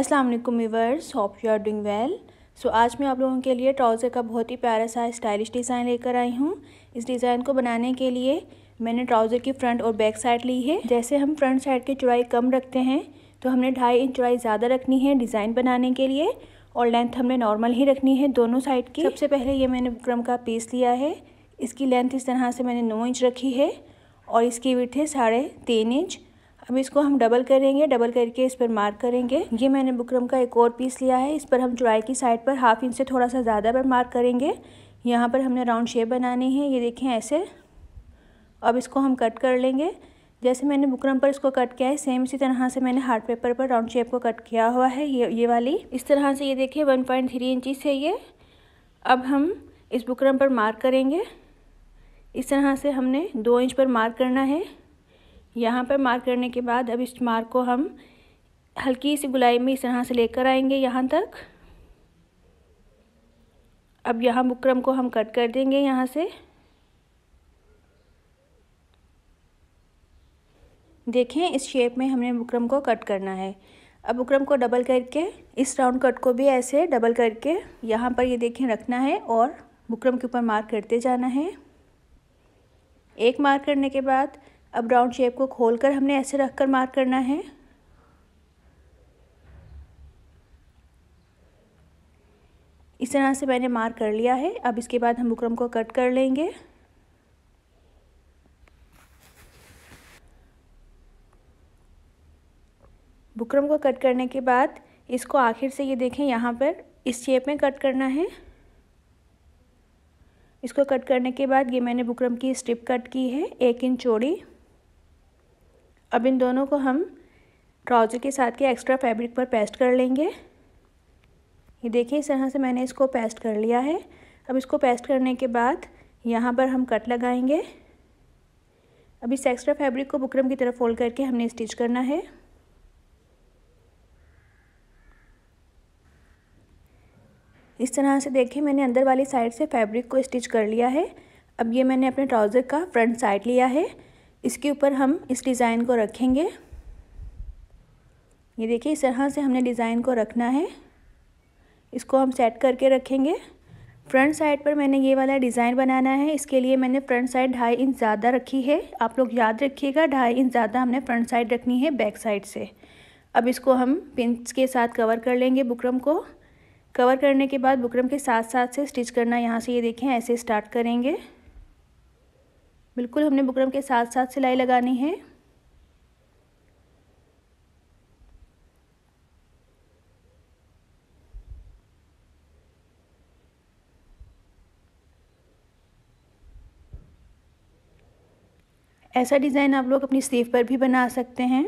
अस्सलाम वालेकुम viewers hope you are doing well so आज मैं आप लोगों के लिए ट्राउज़र का बहुत ही प्यारा सा स्टाइलिश डिज़ाइन लेकर आई हूँ इस डिज़ाइन को बनाने के लिए मैंने ट्राउज़र की फ्रंट और बैक साइड ली है जैसे हम फ्रंट साइड की चौड़ाई कम रखते हैं तो हमने ढाई इंच चौड़ाई ज़्यादा रखनी है डिज़ाइन बनाने के लिए और लेंथ हमने नॉर्मल ही रखनी है दोनों साइड की सबसे पहले ये मैंने बुकरम का पीस लिया है इसकी लेंथ इस तरह से मैंने नौ इंच रखी है और इसकी विथ है साढ़े तीन इंच अब इसको हम डबल करेंगे डबल करके इस पर मार्क करेंगे ये मैंने बुकरम का एक और पीस लिया है इस पर हम चुराई की साइड पर हाफ इंच से थोड़ा सा ज़्यादा पर मार्क करेंगे यहाँ पर हमने राउंड शेप बनानी है ये देखें ऐसे अब इसको हम कट कर लेंगे जैसे मैंने बुकरम पर इसको कट किया है सेम इसी तरह से मैंने हार्ड पेपर पर राउंड शेप को कट किया हुआ है ये ये वाली इस तरह से ये देखिए वन पॉइंट थ्री इंचिस है ये अब हम इस बुकरम पर मार्क करेंगे इस तरह से हमने दो इंच पर मार्क करना है यहाँ पर मार्क करने के बाद अब इस मार्क को हम हल्की सी गुलाई में इस तरह से लेकर आएंगे यहाँ तक अब यहाँ बुकरम को हम कट कर देंगे यहाँ से देखें इस शेप में हमने बुक्रम को कट करना है अब बुकरम को डबल करके इस राउंड कट को भी ऐसे डबल करके यहाँ पर ये देखें रखना है और बुक्रम के ऊपर मार्क करते जाना है एक मार्क करने के बाद अब राउंड शेप को खोलकर हमने ऐसे रख कर मार्क करना है इस तरह से मैंने मार्क कर लिया है अब इसके बाद हम बुकरम को कट कर लेंगे बुकरम को कट करने के बाद इसको आखिर से ये देखें यहाँ पर इस शेप में कट करना है इसको कट करने के बाद ये मैंने बुकरम की स्ट्रिप कट की है एक इंच चौड़ी अब इन दोनों को हम ट्राउज़र के साथ के एक्स्ट्रा फैब्रिक पर पेस्ट कर लेंगे ये देखिए इस तरह से मैंने इसको पेस्ट कर लिया है अब इसको पेस्ट करने के बाद यहाँ पर हम कट लगाएंगे अब इस एक्स्ट्रा फैब्रिक को बुकरम की तरफ फोल्ड करके हमने स्टिच करना है इस तरह से देखें मैंने अंदर वाली साइड से फैब्रिक को स्टिच कर लिया है अब ये मैंने अपने ट्राउज़र का फ्रंट साइड लिया है इसके ऊपर हम इस डिज़ाइन को रखेंगे ये देखिए इस तरह से हमने डिज़ाइन को रखना है इसको हम सेट करके रखेंगे फ्रंट साइड पर मैंने ये वाला डिज़ाइन बनाना है इसके लिए मैंने फ्रंट साइड ढाई इंच ज़्यादा रखी है आप लोग याद रखिएगा ढाई इंच ज़्यादा हमने फ्रंट साइड रखनी है बैक साइड से अब इसको हम पिंस के साथ कवर कर लेंगे बुकरम को कवर करने के बाद बुकरम के साथ साथ से स्टिच करना यहाँ से ये देखें ऐसे स्टार्ट करेंगे बिल्कुल हमने बुकरम के साथ साथ सिलाई लगानी है ऐसा डिज़ाइन आप लोग अपनी स्लीव पर भी बना सकते हैं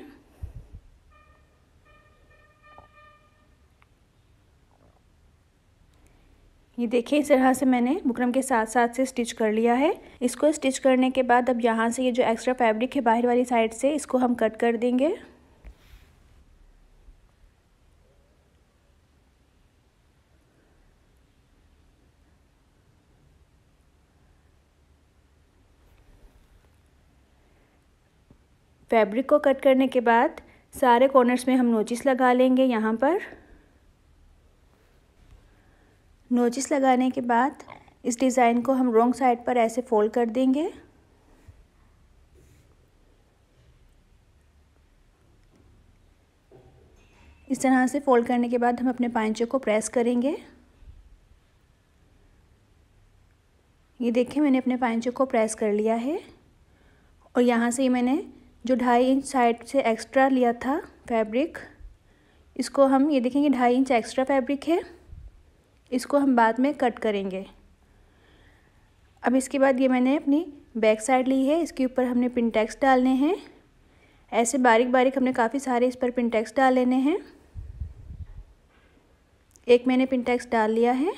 ये देखिए इस तरह से मैंने बुकरम के साथ साथ से स्टिच कर लिया है इसको स्टिच करने के बाद अब यहाँ से ये जो एक्स्ट्रा फैब्रिक है बाहर वाली साइड से इसको हम कट कर देंगे फैब्रिक को कट करने के बाद सारे कॉर्नर्स में हम नोचिस लगा लेंगे यहाँ पर नोचिस लगाने के बाद इस डिज़ाइन को हम रोंग साइड पर ऐसे फोल्ड कर देंगे इस तरह से फोल्ड करने के बाद हम अपने पाइचों को प्रेस करेंगे ये देखिए मैंने अपने पाइचों को प्रेस कर लिया है और यहाँ से मैंने जो ढाई इंच साइड से एक्स्ट्रा लिया था फैब्रिक इसको हम ये देखेंगे ढाई इंच एक्स्ट्रा फैब्रिक है इसको हम बाद में कट करेंगे अब इसके बाद ये मैंने अपनी बैक साइड ली है इसके ऊपर हमने पिनटैक्स डालने हैं ऐसे बारीक बारीक हमने काफ़ी सारे इस पर पिनटैक्स डाल लेने हैं एक मैंने पिनटैक्स डाल लिया है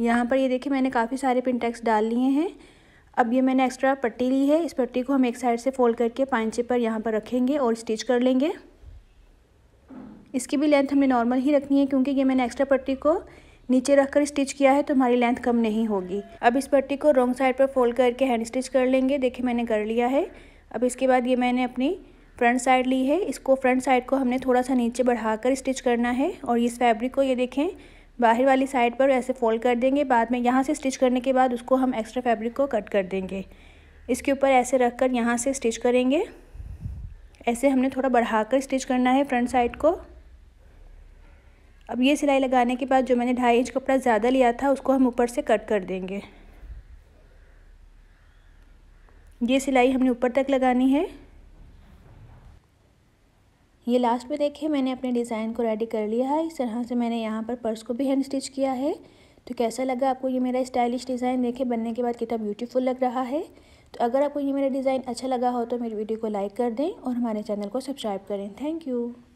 यहाँ पर ये देखिए मैंने काफ़ी सारे पिनटैक्स डाल लिए हैं अब ये मैंने एक्स्ट्रा पट्टी ली है इस पट्टी को हम एक साइड से फोल्ड करके पाइंचे पर यहाँ पर रखेंगे और स्टिच कर लेंगे इसकी भी लेंथ हमने नॉर्मल ही रखनी है क्योंकि ये मैंने एक्स्ट्रा पट्टी को नीचे रखकर स्टिच किया है तो हमारी लेंथ कम नहीं होगी अब इस पट्टी को रॉन्ग साइड पर फोल्ड करके हैंड स्टिच कर लेंगे देखिए मैंने कर लिया है अब इसके बाद ये मैंने अपनी फ्रंट साइड ली है इसको फ्रंट साइड को हमने थोड़ा सा नीचे बढ़ाकर स्टिच करना है और इस फैब्रिक को ये देखें बाहर वाली साइड पर ऐसे फोल्ड कर देंगे बाद में यहाँ से स्टिच करने के बाद उसको हम एक्स्ट्रा फैब्रिक को कट कर देंगे इसके ऊपर ऐसे रख कर यहाँ से स्टिच करेंगे ऐसे हमने थोड़ा कर स्टिच करना है फ्रंट साइड को अब ये सिलाई लगाने के बाद जो मैंने ढाई इंच कपड़ा ज़्यादा लिया था उसको हम ऊपर से कट कर देंगे ये सिलाई हमने ऊपर तक लगानी है ये लास्ट में देखिए मैंने अपने डिज़ाइन को रेडी कर लिया है इस तरह से मैंने यहाँ पर पर्स को भी हैंड स्टिच किया है तो कैसा लगा आपको ये मेरा स्टाइलिश डिज़ाइन देखे बनने के बाद कितना ब्यूटीफुल लग रहा है तो अगर आपको ये मेरा डिज़ाइन अच्छा लगा हो तो मेरी वीडियो को लाइक कर दें और हमारे चैनल को सब्सक्राइब करें थैंक यू